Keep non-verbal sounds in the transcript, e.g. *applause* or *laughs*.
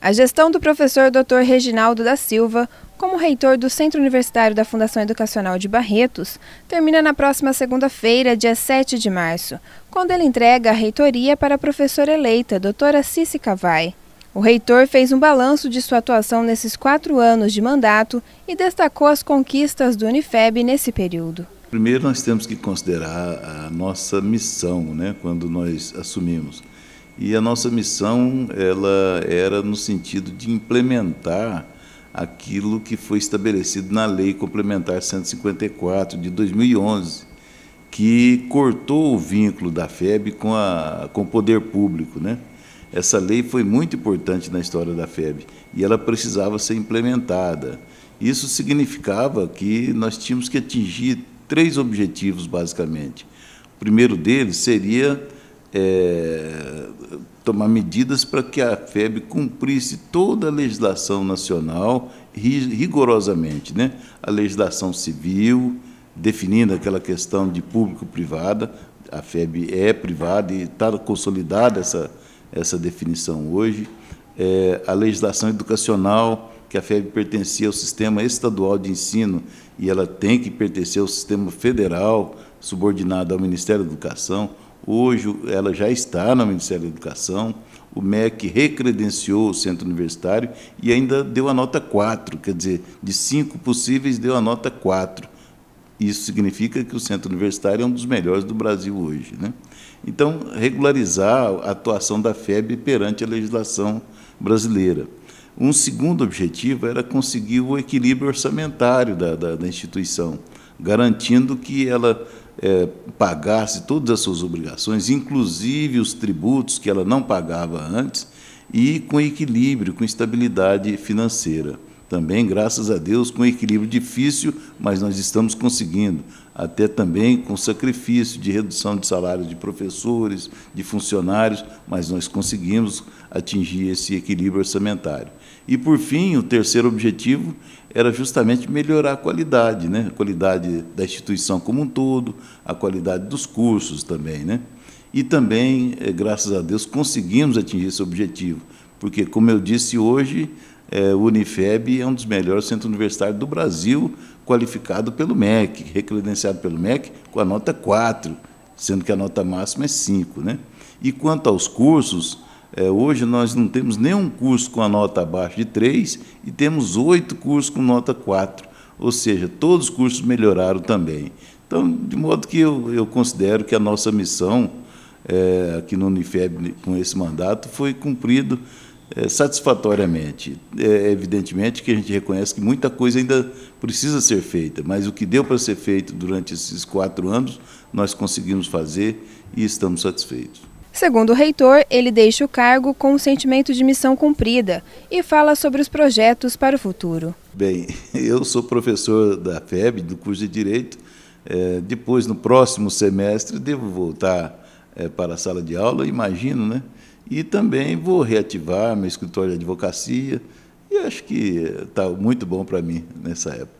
A gestão do professor Dr. Reginaldo da Silva, como reitor do Centro Universitário da Fundação Educacional de Barretos, termina na próxima segunda-feira, dia 7 de março, quando ele entrega a reitoria para a professora eleita, doutora Cici Cavai. O reitor fez um balanço de sua atuação nesses quatro anos de mandato e destacou as conquistas do Unifeb nesse período. Primeiro, nós temos que considerar a nossa missão né, quando nós assumimos e a nossa missão ela era no sentido de implementar aquilo que foi estabelecido na Lei Complementar 154 de 2011, que cortou o vínculo da FEB com, a, com o poder público. Né? Essa lei foi muito importante na história da FEB e ela precisava ser implementada. Isso significava que nós tínhamos que atingir três objetivos, basicamente. O primeiro deles seria é, tomar medidas para que a FEB cumprisse toda a legislação nacional rigorosamente, né? a legislação civil, definindo aquela questão de público-privada, a FEB é privada e está consolidada essa, essa definição hoje, é, a legislação educacional, que a FEB pertencia ao sistema estadual de ensino e ela tem que pertencer ao sistema federal, subordinado ao Ministério da Educação, Hoje ela já está no Ministério da Educação, o MEC recredenciou o centro universitário e ainda deu a nota 4, quer dizer, de cinco possíveis deu a nota 4. Isso significa que o centro universitário é um dos melhores do Brasil hoje. Né? Então, regularizar a atuação da FEB perante a legislação brasileira. Um segundo objetivo era conseguir o equilíbrio orçamentário da, da, da instituição garantindo que ela é, pagasse todas as suas obrigações, inclusive os tributos que ela não pagava antes, e com equilíbrio, com estabilidade financeira também, graças a Deus, com equilíbrio difícil, mas nós estamos conseguindo, até também com sacrifício de redução de salário de professores, de funcionários, mas nós conseguimos atingir esse equilíbrio orçamentário. E, por fim, o terceiro objetivo era justamente melhorar a qualidade, né? a qualidade da instituição como um todo, a qualidade dos cursos também. Né? E também, eh, graças a Deus, conseguimos atingir esse objetivo, porque, como eu disse hoje, é, o Unifeb é um dos melhores centros universitários do Brasil, qualificado pelo MEC, recredenciado pelo MEC com a nota 4, sendo que a nota máxima é 5. Né? E quanto aos cursos, é, hoje nós não temos nenhum curso com a nota abaixo de 3 e temos oito cursos com nota 4, ou seja, todos os cursos melhoraram também. Então, de modo que eu, eu considero que a nossa missão é, aqui no Unifeb com esse mandato foi cumprido é, satisfatoriamente. É, evidentemente que a gente reconhece que muita coisa ainda precisa ser feita, mas o que deu para ser feito durante esses quatro anos, nós conseguimos fazer e estamos satisfeitos. Segundo o reitor, ele deixa o cargo com um sentimento de missão cumprida e fala sobre os projetos para o futuro. Bem, *laughs* eu sou professor da FEB, do curso de Direito. É, depois, no próximo semestre, devo voltar é, para a sala de aula, imagino, né? E também vou reativar meu escritório de advocacia. E acho que está muito bom para mim nessa época.